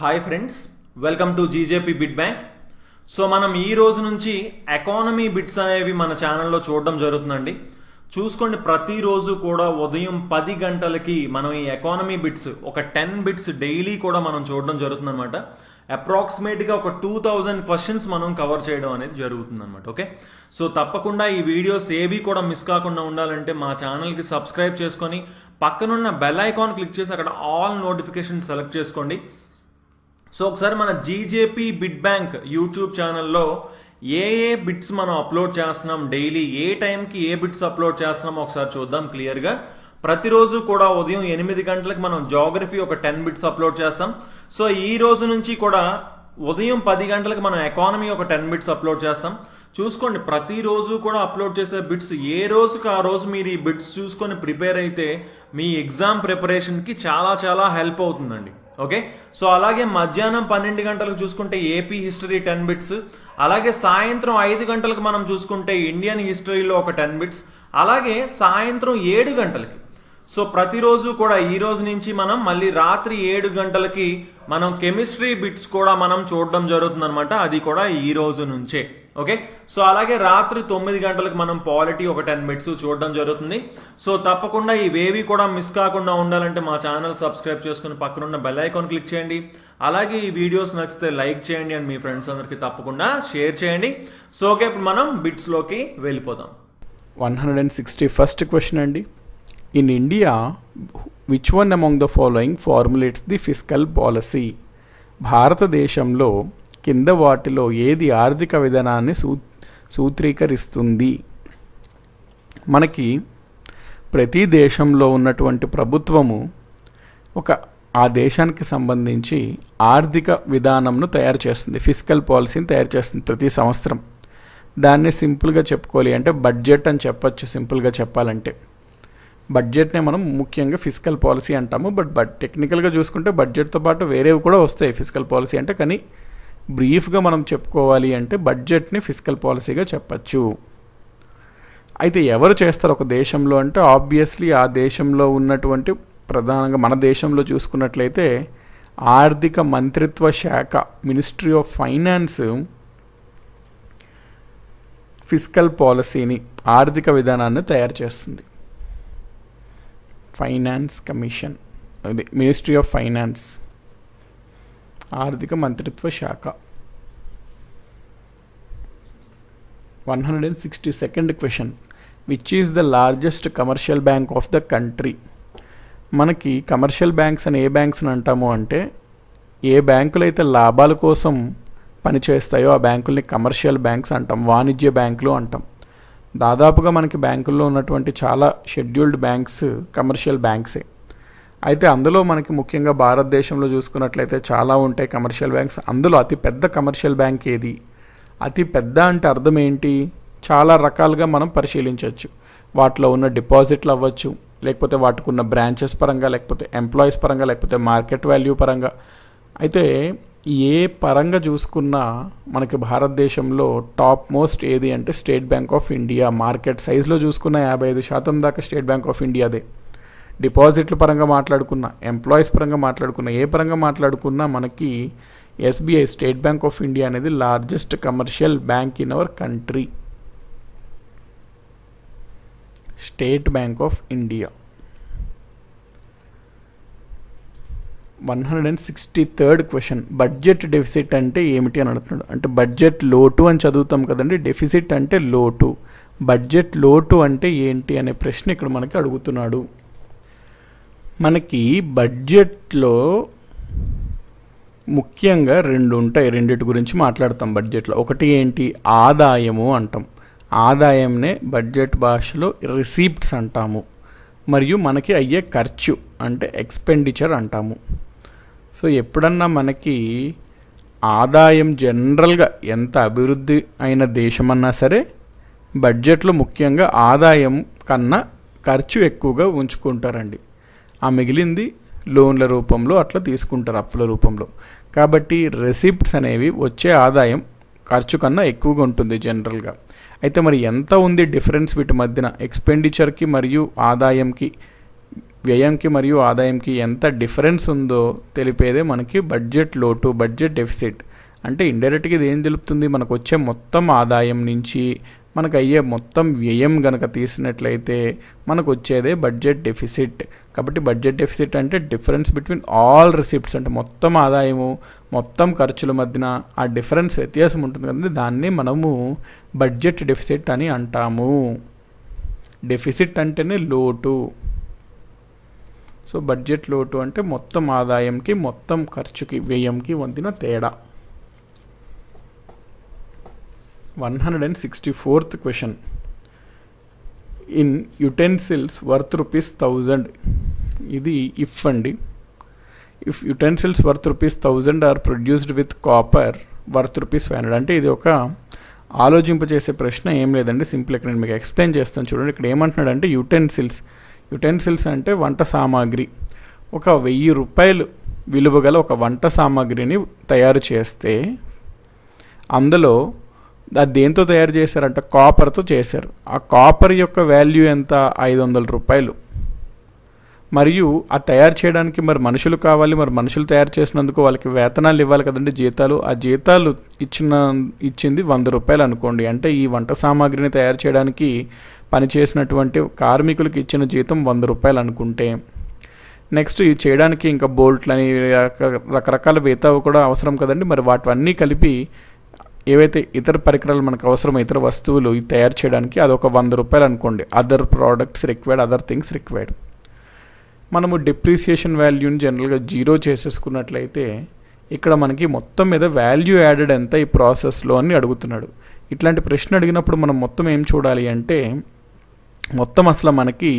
hi friends welcome to GJP bit bank so మనం ఈ రోజు నుంచి ఎకానమీ బిట్స్ అనేవి మన ఛానల్లో చూడడం జరుగుతుందండి చూసుకోండి ప్రతిరోజు కూడా ఉదయం పది గంటలకి మనం ఈ ఎకానమీ బిట్స్ ఒక టెన్ బిట్స్ డైలీ కూడా మనం చూడడం జరుగుతుందన్నమాట అప్రాక్సిమేట్గా ఒక టూ థౌజండ్ క్వశ్చన్స్ మనం కవర్ చేయడం అనేది జరుగుతుందన్నమాట ఓకే సో తప్పకుండా ఈ వీడియోస్ ఏవి కూడా మిస్ కాకుండా ఉండాలంటే మా ఛానల్కి సబ్స్క్రైబ్ చేసుకొని పక్కనున్న బెల్ ఐకాన్ క్లిక్ చేసి అక్కడ ఆల్ నోటిఫికేషన్ సెలెక్ట్ చేసుకోండి సో ఒకసారి మన జీజేపీ బిడ్ బ్యాంక్ యూట్యూబ్ ఛానల్లో ఏ ఏ బిట్స్ మనం అప్లోడ్ చేస్తున్నాం డైలీ ఏ టైంకి ఏ బిట్స్ అప్లోడ్ చేస్తున్నాం ఒకసారి చూద్దాం క్లియర్గా ప్రతిరోజు కూడా ఉదయం ఎనిమిది గంటలకు మనం జాగ్రఫీ ఒక టెన్ బిట్స్ అప్లోడ్ చేస్తాం సో ఈ రోజు నుంచి కూడా ఉదయం పది గంటలకు మనం ఎకానమీ ఒక టెన్ బిట్స్ అప్లోడ్ చేస్తాం చూసుకోండి ప్రతిరోజు కూడా అప్లోడ్ చేసే బిట్స్ ఏ రోజుకి ఆ రోజు మీరు ఈ బిట్స్ చూసుకొని ప్రిపేర్ అయితే మీ ఎగ్జామ్ ప్రిపరేషన్కి చాలా చాలా హెల్ప్ అవుతుందండి ఓకే సో అలాగే మధ్యాహ్నం పన్నెండు గంటలకు చూసుకుంటే ఏపీ హిస్టరీ టెన్ బిట్స్ అలాగే సాయంత్రం ఐదు గంటలకు మనం చూసుకుంటే ఇండియన్ హిస్టరీలో ఒక టెన్ బిట్స్ అలాగే సాయంత్రం ఏడు గంటలకి సో ప్రతిరోజు కూడా ఈ రోజు నుంచి మనం మళ్ళీ రాత్రి ఏడు గంటలకి మనం కెమిస్ట్రీ బిట్స్ కూడా మనం చూడడం జరుగుతుందనమాట అది కూడా ఈ రోజు నుంచే ఓకే సో అలాగే రాత్రి తొమ్మిది గంటలకు మనం పాలిటీ ఒక టెన్ మినిట్స్ చూడడం జరుగుతుంది సో తప్పకుండా ఈ వేవీ కూడా మిస్ కాకుండా ఉండాలంటే మా ఛానల్ సబ్స్క్రైబ్ చేసుకుని పక్కనున్న బెల్ ఐకాన్ క్లిక్ చేయండి అలాగే ఈ వీడియోస్ నచ్చితే లైక్ చేయండి అండ్ మీ ఫ్రెండ్స్ అందరికీ తప్పకుండా షేర్ చేయండి సో ఓకే ఇప్పుడు మనం బిట్స్లోకి వెళ్ళిపోదాం one hundred and sixty first question అండి in India which one among the following formulates the physical policy భారతదేశంలో కింద వాటిలో ఏది ఆర్థిక విధానాన్ని సూ సూత్రీకరిస్తుంది మనకి ప్రతి దేశంలో ఉన్నటువంటి ప్రభుత్వము ఒక ఆ దేశానికి సంబంధించి ఆర్థిక విధానంను తయారు చేస్తుంది ఫిజికల్ పాలసీని తయారు చేస్తుంది ప్రతి సంవత్సరం దాన్ని సింపుల్గా చెప్పుకోవాలి అంటే బడ్జెట్ అని చెప్పచ్చు సింపుల్గా చెప్పాలంటే బడ్జెట్నే మనం ముఖ్యంగా ఫిజికల్ పాలసీ అంటాము బట్ బట్ టెక్నికల్గా చూసుకుంటే బడ్జెట్తో పాటు వేరేవి కూడా వస్తాయి ఫిజికల్ పాలసీ అంటే కానీ బ్రీఫ్గా మనం చెప్పుకోవాలి అంటే బడ్జెట్ని ఫిజికల్ పాలసీగా చెప్పచ్చు అయితే ఎవరు చేస్తారు ఒక దేశంలో అంటే ఆబ్వియస్లీ ఆ దేశంలో ఉన్నటువంటి ప్రధానంగా మన దేశంలో చూసుకున్నట్లయితే ఆర్థిక మంత్రిత్వ శాఖ మినిస్ట్రీ ఆఫ్ ఫైనాన్స్ ఫిజికల్ పాలసీని ఆర్థిక విధానాన్ని తయారు చేస్తుంది ఫైనాన్స్ కమిషన్ అది మినిస్ట్రీ ఆఫ్ ఫైనాన్స్ ఆర్థిక మంత్రిత్వ శాఖ one hundred and sixty second question which is the largest commercial bank of the country మనకి కమర్షియల్ బ్యాంక్స్ అని ఏ బ్యాంక్స్ అని అంటాము అంటే ఏ బ్యాంకులు అయితే లాభాల కోసం పనిచేస్తాయో ఆ బ్యాంకుల్ని కమర్షియల్ బ్యాంక్స్ అంటాం వాణిజ్య బ్యాంకులు అంటాం దాదాపుగా మనకి బ్యాంకుల్లో ఉన్నటువంటి చాలా షెడ్యూల్డ్ బ్యాంక్స్ కమర్షియల్ బ్యాంక్సే అయితే అందులో మనకి ముఖ్యంగా భారతదేశంలో చూసుకున్నట్లయితే చాలా ఉంటాయి కమర్షియల్ బ్యాంక్స్ అందులో అతి పెద్ద కమర్షియల్ బ్యాంక్ ఏది అతి పెద్ద అంటే అర్థం ఏంటి చాలా రకాలుగా మనం పరిశీలించవచ్చు వాటిలో ఉన్న డిపాజిట్లు అవ్వచ్చు లేకపోతే వాటికి ఉన్న బ్రాంచెస్ పరంగా లేకపోతే ఎంప్లాయీస్ పరంగా లేకపోతే మార్కెట్ వాల్యూ పరంగా అయితే ఏ పరంగా చూసుకున్నా మనకి భారతదేశంలో టాప్ మోస్ట్ ఏది అంటే state bank of India market సైజ్లో చూసుకున్న యాభై ఐదు శాతం దాకా స్టేట్ బ్యాంక్ ఆఫ్ ఇండియాదే డిపాజిట్ల పరంగా మాట్లాడుకున్నా ఎంప్లాయీస్ పరంగా మాట్లాడుకున్నా ఏ పరంగా మాట్లాడుకున్నా మనకి SBI state bank of India అనేది largest commercial bank in our country state bank of India one hundred and sixty third question budget deficit అంటే ఏమిటి అని అడుగుతున్నాడు అంటే బడ్జెట్ లోటు అని చదువుతాం కదండి డెఫిసిట్ అంటే లోటు బడ్జెట్ లోటు అంటే ఏంటి అనే ప్రశ్న ఇక్కడ మనకి అడుగుతున్నాడు మనకి బడ్జెట్లో ముఖ్యంగా రెండు ఉంటాయి రెండిటి గురించి మాట్లాడతాం బడ్జెట్లో ఒకటి ఏంటి ఆదాయము అంటాం ఆదాయంనే బడ్జెట్ భాషలో రిసీప్ట్స్ అంటాము మరియు మనకి అయ్యే ఖర్చు అంటే ఎక్స్పెండిచర్ అంటాము సో ఎప్పుడన్నా మనకి ఆదాయం జనరల్గా ఎంత అభివృద్ధి అయిన దేశమన్నా సరే బడ్జెట్లో ముఖ్యంగా ఆదాయం కన్నా ఖర్చు ఎక్కువగా ఉంచుకుంటారండి ఆ మిగిలింది లోన్ల రూపంలో అట్లా తీసుకుంటారు అప్పుల రూపంలో కాబట్టి రెసిప్ట్స్ అనేవి వచ్చే ఆదాయం ఖర్చు కన్నా ఎక్కువగా ఉంటుంది జనరల్గా అయితే మరి ఎంత ఉంది డిఫరెన్స్ వీటి మధ్యన ఎక్స్పెండిచర్కి మరియు ఆదాయంకి వ్యయంకి మరియు ఆదాయంకి ఎంత డిఫరెన్స్ ఉందో తెలిపేదే మనకి బడ్జెట్ లోటు బడ్జెట్ డెఫిసిట్ అంటే ఇండైరెక్ట్గా ఇది ఏం తెలుపుతుంది మనకు వచ్చే మొత్తం ఆదాయం నుంచి మనకు అయ్యే మొత్తం వ్యయం గనక తీసినట్లయితే మనకు వచ్చేదే బడ్జెట్ డెఫిసిట్ కాబట్టి బడ్జెట్ డెఫిసిట్ అంటే డిఫరెన్స్ బిట్వీన్ ఆల్ రిసిప్ట్స్ అంటే మొత్తం ఆదాయము మొత్తం ఖర్చుల మధ్యన ఆ డిఫరెన్స్ వ్యత్యాసం ఉంటుంది కదండి దాన్ని మనము బడ్జెట్ డెఫిసిట్ అని అంటాము డెఫిసిట్ అంటేనే లోటు సో బడ్జెట్ లోటు అంటే మొత్తం ఆదాయంకి మొత్తం ఖర్చుకి వ్యయంకి వందిన తేడా one hundred and sixty fourth question in utensils worth rupees thousand ఇది ఇఫ్ అండి if utensils worth rupees thousand are produced with copper worth rupees five hundred అంటే ఇది ఒక ఆలోచింప చేసే ప్రశ్న ఏం లేదండి సింపుల్ ఇక్కడ నేను మీకు ఎక్స్ప్లెయిన్ చేస్తాను చూడండి ఇక్కడ ఏమంటున్నాడు అంటే యుటెన్సిల్స్ యుటెన్సిల్స్ అంటే వంట సామాగ్రి ఒక వెయ్యి రూపాయలు విలువ గల ఒక వంట సామాగ్రిని తయారు చేస్తే అందులో అది దేంతో తయారు చేశారంటే కాపర్తో చేశారు ఆ కాపర్ యొక్క వాల్యూ ఎంత ఐదు వందల రూపాయలు మరియు ఆ తయారు చేయడానికి మరి మనుషులు కావాలి మరి మనుషులు తయారు చేసినందుకు వాళ్ళకి వేతనాలు ఇవ్వాలి కదండి జీతాలు ఆ జీతాలు ఇచ్చిన ఇచ్చింది వంద రూపాయలు అనుకోండి అంటే ఈ వంట సామాగ్రిని తయారు చేయడానికి పనిచేసినటువంటి కార్మికులకు ఇచ్చిన జీతం వంద రూపాయలు అనుకుంటే నెక్స్ట్ ఇది చేయడానికి ఇంకా బోల్ట్లని రకరకాల వేతావు కూడా అవసరం కదండి మరి వాటివన్నీ కలిపి ఏవైతే ఇతర పరికరాలు మనకు అవసరం ఇతర వస్తువులు తయారు చేయడానికి అది ఒక వంద రూపాయలు అనుకోండి other products required other things required మనము డిప్రిసియేషన్ వాల్యూని జనరల్గా జీరో చేసేసుకున్నట్లయితే ఇక్కడ మనకి మొత్తం మీద వాల్యూ యాడెడ్ ఎంత ఈ ప్రాసెస్లో అని అడుగుతున్నాడు ఇట్లాంటి ప్రశ్న అడిగినప్పుడు మనం మొత్తం ఏం చూడాలి అంటే మొత్తం అసలు మనకి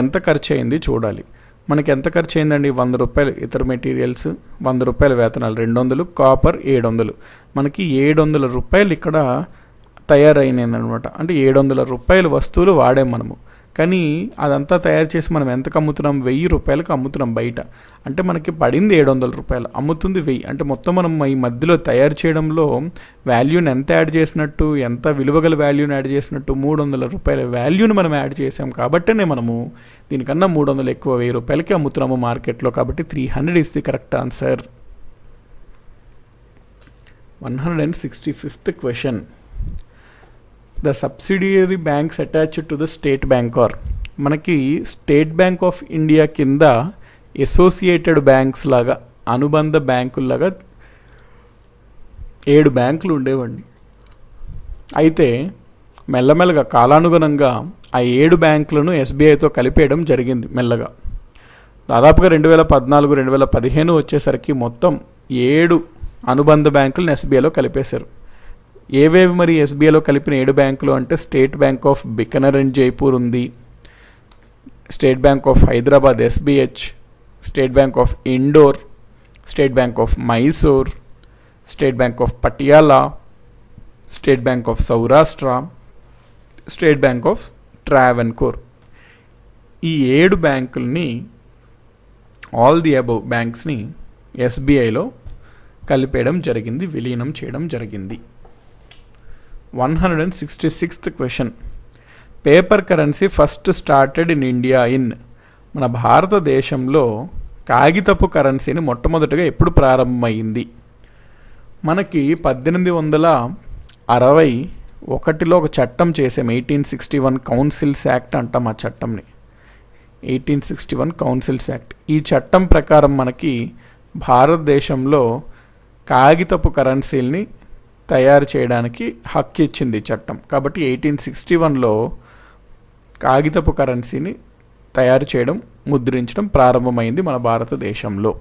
ఎంత ఖర్చు అయింది చూడాలి మనకి ఎంత ఖర్చు అయిందండి వంద రూపాయలు ఇతర మెటీరియల్స్ వంద రూపాయల వేతనాలు రెండు వందలు కాపర్ ఏడు వందలు మనకి ఏడు వందల రూపాయలు ఇక్కడ తయారైనది అనమాట అంటే ఏడు వందల రూపాయల వస్తువులు వాడాం మనము కానీ అదంతా తయారు చేసి మనం ఎంతకు అమ్ముతున్నాం వెయ్యి రూపాయలకు అమ్ముతున్నాం బయట అంటే మనకి పడింది ఏడు వందల రూపాయలు అమ్ముతుంది వెయ్యి అంటే మొత్తం మనం ఈ మధ్యలో తయారు చేయడంలో వాల్యూని ఎంత యాడ్ చేసినట్టు ఎంత విలువగల వాల్యూని యాడ్ చేసినట్టు మూడు వందల రూపాయల వాల్యూని మనం యాడ్ చేసాం కాబట్టే మనము దీనికన్నా మూడు వందలు ఎక్కువ వెయ్యి రూపాయలకి అమ్ముతున్నాము మార్కెట్లో కాబట్టి three hundred is the correct answer one hundred and sixty fifth question the subsidiary banks attached to the state bank are మనకి స్టేట్ బ్యాంక్ ఆఫ్ ఇండియా కింద అసోసియేటెడ్ బ్యాంక్స్ లాగా అనుబంధ బ్యాంకుల్లాగా ఏడు బ్యాంకులు ఉండేవండి అయితే మెల్లమెల్లగా కాలానుగుణంగా ఆ ఏడు బ్యాంకులను ఎస్బీఐతో కలిపేయడం జరిగింది మెల్లగా దాదాపుగా రెండు వేల పద్నాలుగు రెండు వేల పదిహేను వచ్చేసరికి మొత్తం ఏడు అనుబంధ బ్యాంకులను ఎస్బీఐలో కలిపేశారు ఏవేవి మరి ఎస్బీఐలో కలిపిన ఏడు బ్యాంకులు అంటే state bank of Bikaner and Jaipur ఉంది state bank of Hyderabad SBH state bank of Indore state bank of Mysore state bank of Patiala state bank of Saurashtra state bank of Travancore ఈ ఏడు బ్యాంకుల్ని ఆల్ ది అబౌ బ్యాంక్స్ని ఎస్బీఐలో కలిపేయడం జరిగింది విలీనం చేయడం జరిగింది one hundred and sixty sixth question paper currency first started in India in మన భారతదేశంలో కాగితపు కరెన్సీని మొట్టమొదటిగా ఎప్పుడు ప్రారంభమైంది మనకి పద్దెనిమిది వందల అరవై ఒకటిలో ఒక చట్టం చేసాం eighteen sixty one councils act అంటాం ఆ చట్టంని eighteen sixty one councils act ఈ చట్టం ప్రకారం మనకి భారతదేశంలో కాగితపు కరెన్సీని తయారు చేయడానికి హక్కు ఇచ్చింది చట్టం కాబట్టి ఎయిటీన్ సిక్స్టీ వన్లో కాగితపు కరెన్సీని తయారు చేయడం ముద్రించడం ప్రారంభమైంది మన భారతదేశంలో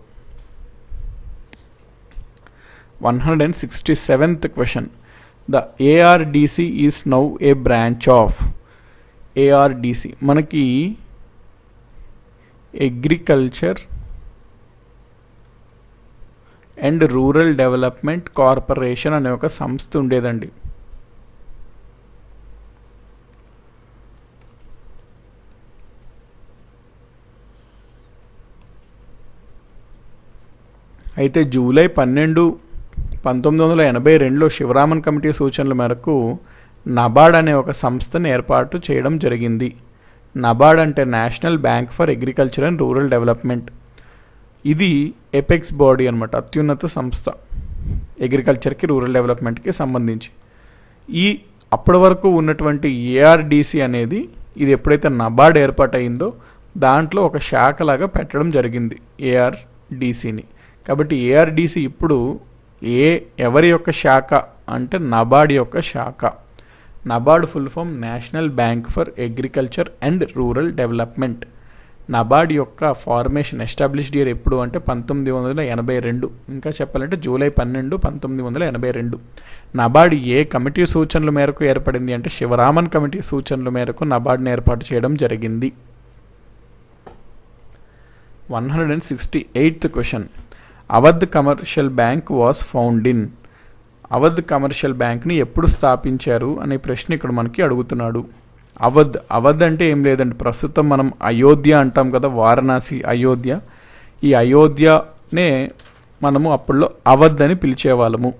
one hundred and sixty seventh question the ARDC is now a branch of ARDC మనకి agriculture and rural development corporation అనే ఒక సంస్థ ఉండేదండి అయితే జూలై పన్నెండు పంతొమ్మిది వందల ఎనభై రెండులో శివరామన్ కమిటీ సూచనల మేరకు నబార్డ్ అనే ఒక సంస్థను ఏర్పాటు చేయడం జరిగింది నబార్డ్ అంటే national bank for agriculture and rural development ఇది ఎపెక్స్ బాడీ అనమాట అత్యున్నత సంస్థ అగ్రికల్చర్కి రూరల్ డెవలప్మెంట్కి సంబంధించి ఈ అప్పటి వరకు ఉన్నటువంటి ఏఆర్డిసి అనేది ఇది ఎప్పుడైతే నబార్డ్ ఏర్పాటైందో దాంట్లో ఒక శాఖలాగా పెట్టడం జరిగింది ఏఆర్డిసిని కాబట్టి ఏఆర్డిసి ఇప్పుడు ఏ ఎవరి యొక్క శాఖ అంటే నబార్డ్ యొక్క శాఖ NABARD full form national bank for agriculture and rural development NABARD యొక్క ఫార్మేషన్ ఎస్టాబ్లిష్డ్ ఇయర్ ఎప్పుడు అంటే పంతొమ్మిది వందల ఎనభై రెండు ఇంకా చెప్పాలంటే జూలై పన్నెండు పంతొమ్మిది వందల ఎనభై రెండు నబార్డ్ ఏ కమిటీ సూచనల మేరకు ఏర్పడింది అంటే శివరామన్ కమిటీ సూచనల మేరకు నబార్డ్ని ఏర్పాటు చేయడం జరిగింది one hundred and sixty eighth question Awadh commercial bank was found in Awadh commercial బ్యాంక్ని ఎప్పుడు స్థాపించారు అనే ప్రశ్న ఇక్కడ మనకి అడుగుతున్నాడు అవధ్ అవధ్ అంటే ఏం లేదండి ప్రస్తుతం మనం అయోధ్య అంటాం కదా వారణాసి అయోధ్య ఈ అయోధ్యనే మనము అప్పట్లో అవధ్ అని పిలిచేవాళ్ళము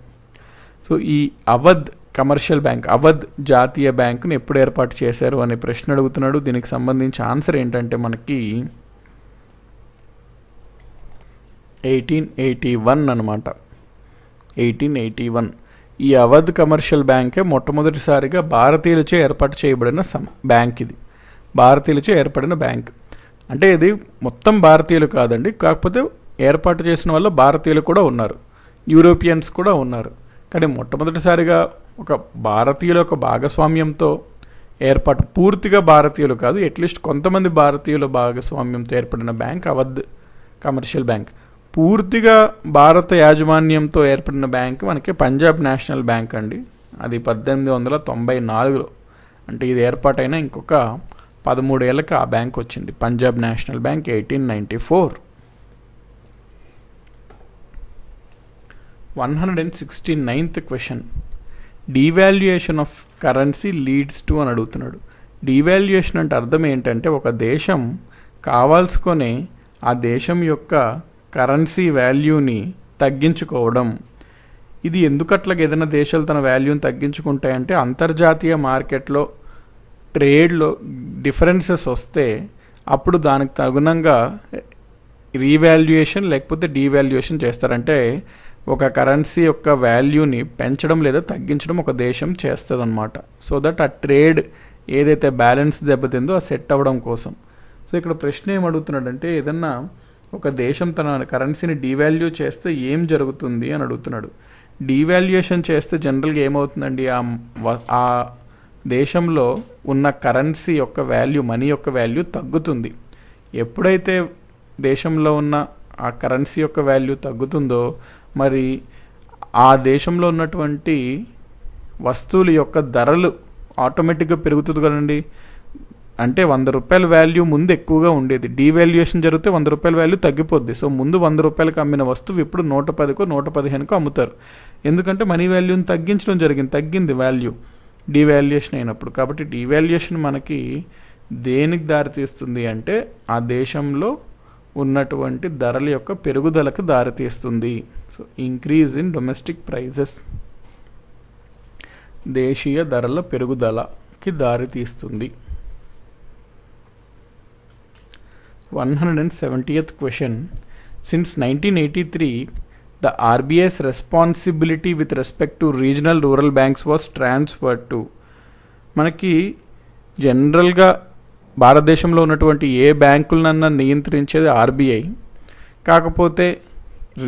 సో ఈ అవధ్ కమర్షియల్ బ్యాంక్ అవధ్ జాతీయ బ్యాంకును ఎప్పుడు ఏర్పాటు చేశారు అనే ప్రశ్న అడుగుతున్నాడు దీనికి సంబంధించి ఆన్సర్ ఏంటంటే మనకి ఎయిటీన్ ఎయిటీ వన్ అనమాట ఎయిటీన్ ఎయిటీ వన్ ఈ అవధ్ కమర్షియల్ బ్యాంకే మొట్టమొదటిసారిగా భారతీయులచే ఏర్పాటు చేయబడిన సమ బ్యాంక్ ఇది భారతీయులచే ఏర్పడిన బ్యాంక్ అంటే ఇది మొత్తం భారతీయులు కాదండి కాకపోతే ఏర్పాటు చేసిన వల్ల భారతీయులు కూడా ఉన్నారు యూరోపియన్స్ కూడా ఉన్నారు కానీ మొట్టమొదటిసారిగా ఒక భారతీయుల యొక్క భాగస్వామ్యంతో ఏర్పాటు పూర్తిగా భారతీయులు కాదు అట్లీస్ట్ కొంతమంది భారతీయుల భాగస్వామ్యంతో ఏర్పడిన బ్యాంక్ అవధ్ కమర్షియల్ బ్యాంక్ పూర్తిగా భారత యాజమాన్యంతో ఏర్పడిన బ్యాంక్ మనకి పంజాబ్ నేషనల్ బ్యాంక్ అండి అది పద్దెనిమిది వందల తొంభై నాలుగులో అంటే ఇది ఏర్పాటైన ఇంకొక పదమూడేళ్ళకి ఆ బ్యాంక్ వచ్చింది Punjab national bank eighteen ninety four one hundred and sixty ninth question devaluation of currency leads to అని అడుగుతున్నాడు డీవాల్యుయేషన్ అంటే అర్థం ఏంటంటే ఒక దేశం కావాల్సుకొని ఆ దేశం యొక్క కరెన్సీ వాల్యూని తగ్గించుకోవడం ఇది ఎందుకట్లా ఏదైనా దేశాలు తన వాల్యూని తగ్గించుకుంటాయంటే అంతర్జాతీయ మార్కెట్లో ట్రేడ్లో డిఫరెన్సెస్ వస్తే అప్పుడు దానికి తగునంగా రీవాల్యుయేషన్ లేకపోతే డీవాల్యుయేషన్ చేస్తారంటే ఒక కరెన్సీ యొక్క వాల్యూని పెంచడం లేదా తగ్గించడం ఒక దేశం చేస్తుందన్నమాట సో దట్ ఆ ట్రేడ్ ఏదైతే బ్యాలెన్స్ దెబ్బతిందో ఆ సెట్ అవ్వడం కోసం సో ఇక్కడ ప్రశ్న ఏమడుగుతున్నాడంటే ఏదన్నా ఒక దేశం తన కరెన్సీని డీవాల్యూ చేస్తే ఏం జరుగుతుంది అని అడుగుతున్నాడు డీవాల్యుయేషన్ చేస్తే జనరల్గా ఏమవుతుందండి ఆ దేశంలో ఉన్న కరెన్సీ యొక్క వాల్యూ మనీ యొక్క వాల్యూ తగ్గుతుంది ఎప్పుడైతే దేశంలో ఉన్న ఆ కరెన్సీ యొక్క వాల్యూ తగ్గుతుందో మరి ఆ దేశంలో ఉన్నటువంటి వస్తువుల యొక్క ధరలు ఆటోమేటిక్గా పెరుగుతుంది కదండి అంటే వంద రూపాయల వాల్యూ ముందు ఎక్కువగా ఉండేది డీవాల్యుయేషన్ జరిగితే వంద రూపాయల వాల్యూ తగ్గిపోద్ది సో ముందు వంద రూపాయలకు అమ్మిన వస్తువు ఇప్పుడు నూట పదికో నూట పదిహేనుకో అమ్ముతారు ఎందుకంటే మనీ వాల్యూని తగ్గించడం జరిగింది తగ్గింది వాల్యూ డీవాల్యుయేషన్ అయినప్పుడు కాబట్టి డీవాల్యుయేషన్ మనకి దేనికి దారితీస్తుంది అంటే ఆ దేశంలో ఉన్నటువంటి ధరల యొక్క పెరుగుదలకు దారితీస్తుంది so increase in domestic prices దేశీయ ధరల పెరుగుదలకి దారితీస్తుంది one hundred and question since question eighty three the RBI's responsibility with respect to regional rural banks was transfer to మనకి జనరల్గా భారతదేశంలో ఉన్నటువంటి ఏ బ్యాంకులనన్నా నియంత్రించేది ఆర్బీఐ కాకపోతే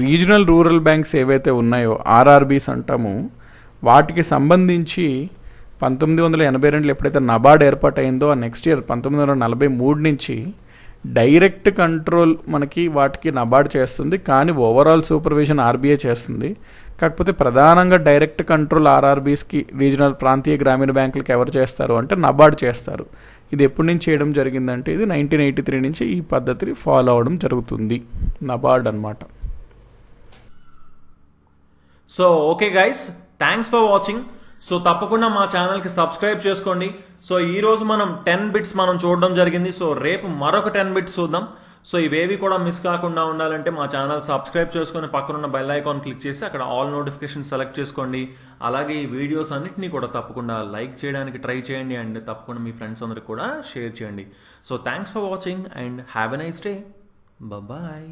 రీజనల్ రూరల్ బ్యాంక్స్ ఏవైతే ఉన్నాయో ఆర్ఆర్బీస్ అంటాము వాటికి సంబంధించి పంతొమ్మిది వందల ఎనభై రెండులో ఎప్పుడైతే నబార్డ్ ఏర్పాటైందో ఆ నెక్స్ట్ ఇయర్ పంతొమ్మిది వందల నలభై మూడు నుంచి డైరెక్ట్ కంట్రోల్ మనకి వాటికి నబార్డ్ చేస్తుంది కానీ ఓవరాల్ సూపర్విజన్ ఆర్బీఐ చేస్తుంది కాకపోతే ప్రధానంగా డైరెక్ట్ కంట్రోల్ ఆర్ఆర్బీస్కి రీజనల్ ప్రాంతీయ గ్రామీణ బ్యాంకులకు ఎవరు చేస్తారు అంటే నబార్డ్ చేస్తారు ఇది ఎప్పటి నుంచి చేయడం జరిగిందంటే ఇది నైన్టీన్ ఎయిటీ త్రీ నుంచి ఈ పద్ధతిని ఫాలో అవడం జరుగుతుంది నబార్డ్ అనమాట so okay guys thanks for watching so తప్పకుండా మా ఛానల్కి సబ్స్క్రైబ్ చేసుకోండి సో ఈరోజు మనం టెన్ బిట్స్ మనం చూడడం జరిగింది సో రేపు మరొక టెన్ బిట్స్ చూద్దాం సో ఇవేవి కూడా మిస్ కాకుండా ఉండాలంటే మా ఛానల్ సబ్స్క్రైబ్ చేసుకొని పక్కనున్న బెల్ ఐకాన్ క్లిక్ చేసి అక్కడ ఆల్ నోటిఫికేషన్ సెలెక్ట్ చేసుకోండి అలాగే ఈ వీడియోస్ అన్నింటినీ కూడా తప్పకుండా లైక్ చేయడానికి ట్రై చేయండి అండ్ తప్పకుండా మీ ఫ్రెండ్స్ అందరికి కూడా షేర్ చేయండి so thanks for watching and have a nice day bye